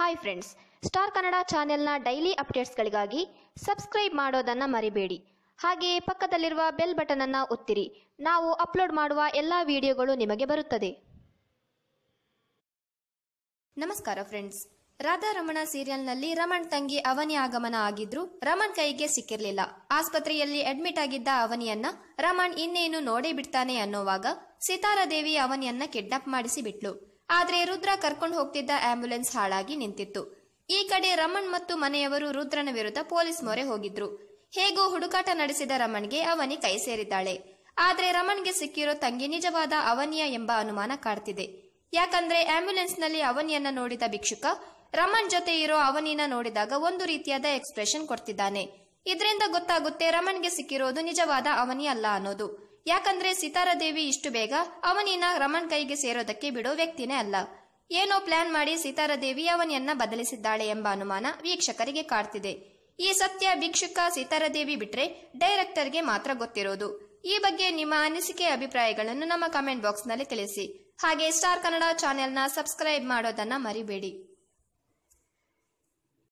hi friends star Kannada ಚಾನೆಲ್ನ daily ಅಪ್ಡೇಟ್ಸ್ಗಳಿಗಾಗಿ subscribe ಮಾಡೋದನ್ನು ಮರಿಬೇಡಿ ಹಾಗೆಯೇ ಪಕ್ಕದಲ್ಲಿರುವ ಬೆಲ್ ಬಟನ್ ಒತ್ತಿರಿ ನಾವು ಅಪ್ಲೋಡ್ ಮಾಡುವ ಎಲ್ಲ ವಿಡಿಯೋಗಳು ನಿಮಗೆ ಬರುತ್ತದೆ ನಮಸ್ಕಾರ ಫ್ರೆಂಡ್ಸ್ ರಾಧಾ ರಮಣ ಸೀರಿಯಲ್ನಲ್ಲಿ ರಮಣ್ ತಂಗಿ ಅವನಿ ಆಗಮನ ಆಗಿದ್ರು ರಮಣ್ ಕೈಗೆ ಸಿಕ್ಕಿರಲಿಲ್ಲ ಆಸ್ಪತ್ರೆಯಲ್ಲಿ ಅಡ್ಮಿಟ್ ಆಗಿದ್ದ ಅವನಿಯನ್ನ ರಮಣ್ ಇನ್ನೇನು ನೋಡೇ ಬಿಡ್ತಾನೆ ಅನ್ನೋವಾಗ ಸಿತಾರಾದೇವಿ ಅವನಿಯನ್ನ ಕಿಡ್ನಾಪ್ ಮಾಡಿಸಿ ಬಿಟ್ಲು ಆದರೆ ರುದ್ರ ಕರ್ಕೊಂಡು ಹೋಗ್ತಿದ್ದ ಆಂಬ್ಯುಲೆನ್ಸ್ ಹಾಳಾಗಿ ನಿಂತಿತ್ತು ಈ ಕಡೆ ರಮಣ್ ಮತ್ತು ಮನೆಯವರು ರುದ್ರನ ವಿರುದ್ಧ ಪೊಲೀಸ್ ಮೊರೆ ಹೋಗಿದ್ರು ಹೇಗೋ ಹುಡುಕಾಟ ನಡೆಸಿದ ರಮಣ್ಗೆ ಅವನಿ ಕೈ ಸೇರಿದ್ದಾಳೆ ಆದರೆ ರಮಣ್ಗೆ ಸಿಕ್ಕಿರೋ ತಂಗಿ ನಿಜವಾದ ಅವನಿಯ ಎಂಬ ಅನುಮಾನ ಕಾಡ್ತಿದೆ ಯಾಕಂದ್ರೆ ಆಂಬ್ಯುಲೆನ್ಸ್ ನಲ್ಲಿ ಅವನಿಯನ್ನ ನೋಡಿದ ಭಿಕ್ಷುಕ ರಮಣ್ ಜೊತೆ ಇರೋ ಅವನಿನ ನೋಡಿದಾಗ ಒಂದು ರೀತಿಯಾದ ಎಕ್ಸ್ಪ್ರೆಷನ್ ಕೊಡ್ತಿದ್ದಾನೆ ಇದರಿಂದ ಗೊತ್ತಾಗುತ್ತೆ ರಮಣ್ಗೆ ಸಿಕ್ಕಿರೋದು ನಿಜವಾದ ಅವನಿ ಅಲ್ಲ ಅನ್ನೋದು ಯಾಕಂದ್ರೆ ಸೀತಾರಾದೇವಿ ಇಷ್ಟು ಬೇಗ ಅವನಿನ ರಮಣ್ ಕೈಗೆ ಸೇರೋದಕ್ಕೆ ಬಿಡೋ ವ್ಯಕ್ತಿನೇ ಅಲ್ಲ ಏನೋ ಪ್ಲಾನ್ ಮಾಡಿ ಸೀತಾರಾದೇವಿ ಅವನಿಯನ್ನ ಬದಲಿಸಿದ್ದಾಳೆ ಎಂಬ ಅನುಮಾನ ವೀಕ್ಷಕರಿಗೆ ಕಾಡ್ತಿದೆ ಈ ಸತ್ಯ ಭಿಕ್ಷುಕ ಸೀತಾರಾದೇವಿ ಬಿಟ್ರೆ ಡೈರೆಕ್ಟರ್ಗೆ ಮಾತ್ರ ಗೊತ್ತಿರೋದು ಈ ಬಗ್ಗೆ ನಿಮ್ಮ ಅನಿಸಿಕೆ ಅಭಿಪ್ರಾಯಗಳನ್ನು ನಮ್ಮ ಕಮೆಂಟ್ ಬಾಕ್ಸ್ನಲ್ಲಿ ತಿಳಿಸಿ ಹಾಗೆ ಸ್ಟಾರ್ ಕನ್ನಡ ಚಾನೆಲ್ನ ಸಬ್ಸ್ಕ್ರೈಬ್ ಮಾಡೋದನ್ನ ಮರಿಬೇಡಿ